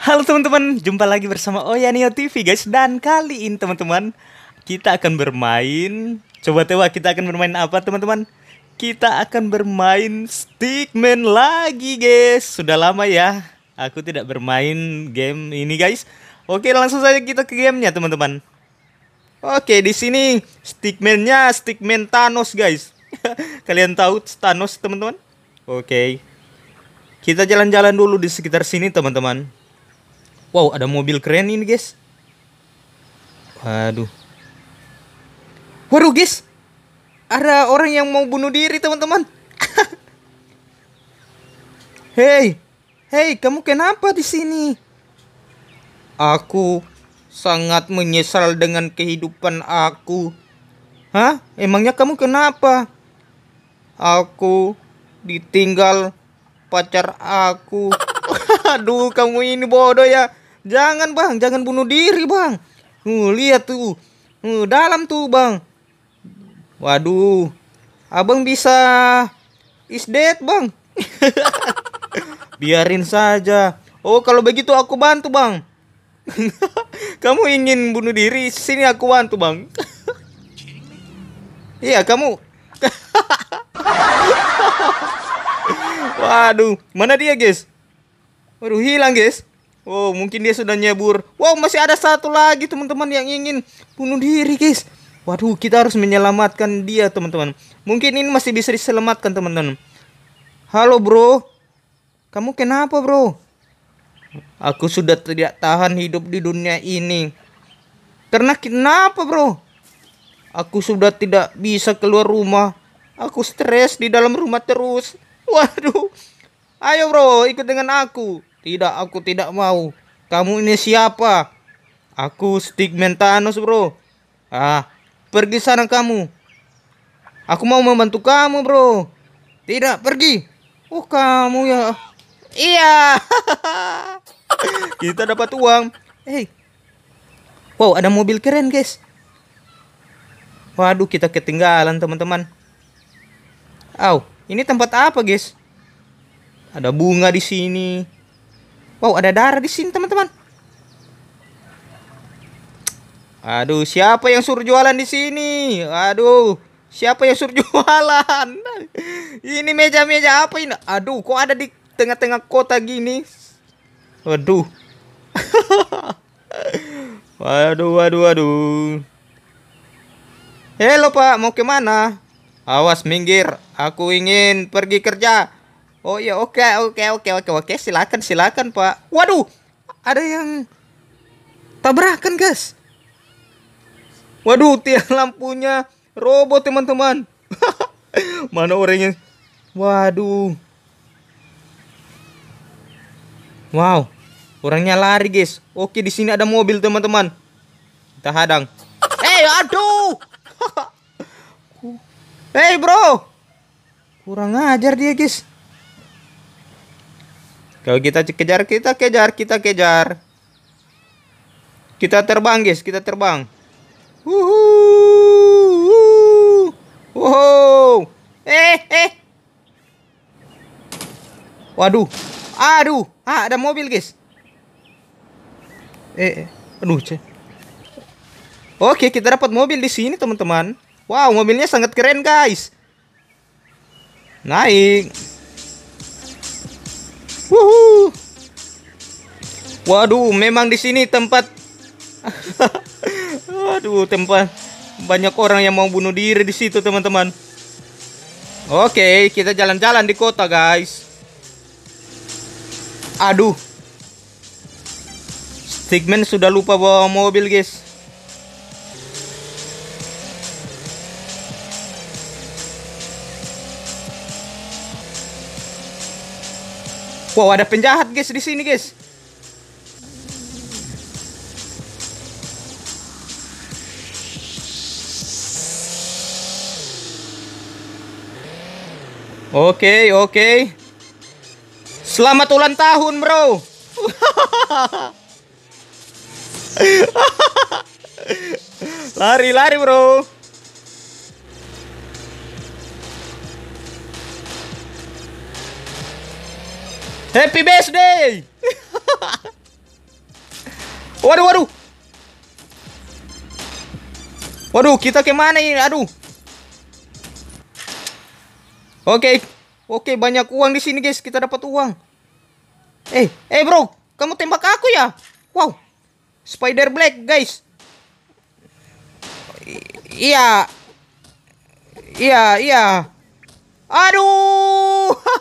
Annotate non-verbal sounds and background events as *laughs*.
Halo teman-teman, jumpa lagi bersama Oyanio TV guys Dan kali ini teman-teman Kita akan bermain Coba tewa kita akan bermain apa teman-teman Kita akan bermain Stickman lagi guys Sudah lama ya Aku tidak bermain game ini guys Oke langsung saja kita ke gamenya teman-teman Oke di sini Stickman-nya Stickman Thanos guys *laughs* Kalian tahu Thanos teman-teman Oke Kita jalan-jalan dulu di sekitar sini teman-teman Wow, ada mobil keren ini, guys. Waduh. Waduh, guys. Ada orang yang mau bunuh diri, teman-teman. Hei. *laughs* Hei, kamu kenapa di sini? Aku sangat menyesal dengan kehidupan aku. Hah? Emangnya kamu kenapa? Aku ditinggal pacar aku. *laughs* Aduh, kamu ini bodoh ya. Jangan bang, jangan bunuh diri bang. Uh, lihat tuh, uh, dalam tuh bang. Waduh, abang bisa is dead bang. *laughs* Biarin saja. Oh kalau begitu aku bantu bang. *laughs* kamu ingin bunuh diri? Sini aku bantu bang. *laughs* Iya kamu. Waduh, mana dia guys? Waduh hilang guys. Oh, mungkin dia sudah nyebur. Wow, masih ada satu lagi teman-teman yang ingin bunuh diri, guys. Waduh, kita harus menyelamatkan dia, teman-teman. Mungkin ini masih bisa diselamatkan, teman-teman. Halo, bro. Kamu kenapa, bro? Aku sudah tidak tahan hidup di dunia ini. Karena kenapa, bro? Aku sudah tidak bisa keluar rumah. Aku stres di dalam rumah terus. *laughs* Waduh. Ayo, bro, ikut dengan aku. Tidak, aku tidak mau. Kamu ini siapa? Aku Stigman Thanos, bro. Ah, pergi sana kamu. Aku mau membantu kamu, bro. Tidak, pergi. Oh, kamu ya. Iya. *laughs* Kita dapat uang. Hei. Wow, ada mobil keren, guys. Waduh, kita ketinggalan, teman-teman. Au, ini tempat apa, guys? Ada bunga di sini. Wow, ada darah di sini, teman-teman. Aduh, siapa yang suruh jualan di sini? Aduh, siapa yang suruh *laughs* jualan? Ini meja-meja apa ini? Aduh, kok ada di tengah-tengah kota gini? Waduh. *laughs* waduh, waduh, waduh. Halo Pak, mau kemana? Awas minggir, aku ingin pergi kerja. Oh iya, oke, okay, oke, okay, oke, okay, oke, oke. Silakan, silakan, Pak. Waduh, ada yang tabrakan, guys. Waduh, tiang lampunya robot teman-teman. *laughs* Mana orangnya? Waduh. Wow, orangnya lari, guys. Oke, di sini ada mobil, teman-teman. Kita hadang. Eh, aduh. *laughs* Hei, bro. Kurang ajar dia, guys. Kalau kita kejar, kita kejar, kita kejar. Kita terbang, guys. Kita terbang. Wuhuu. Wow. Eh, eh. Waduh. Aduh. Ah, ada mobil, guys. Eh, eh. aduh, cek. Oke, kita dapat mobil di sini, teman-teman. Wow, mobilnya sangat keren, guys. Naik. Waduh, memang di sini tempat *laughs* waduh tempat banyak orang yang mau bunuh diri di situ, teman-teman. Oke, kita jalan-jalan di kota, guys. Aduh. Stigman sudah lupa bawa mobil, guys. Wow, ada penjahat, guys, di sini, guys. Oke, okay, oke. Okay. Selamat ulang tahun, bro. *laughs* lari, lari, bro. Happy birthday. *laughs* waduh, waduh. Waduh, kita kemana ini? Aduh. Oke. Okay. Oke, okay, banyak uang di sini, guys. Kita dapat uang. Eh, eh, bro. Kamu tembak aku ya? Wow. Spider Black, guys. iya. Iya, iya. Aduh. *laughs*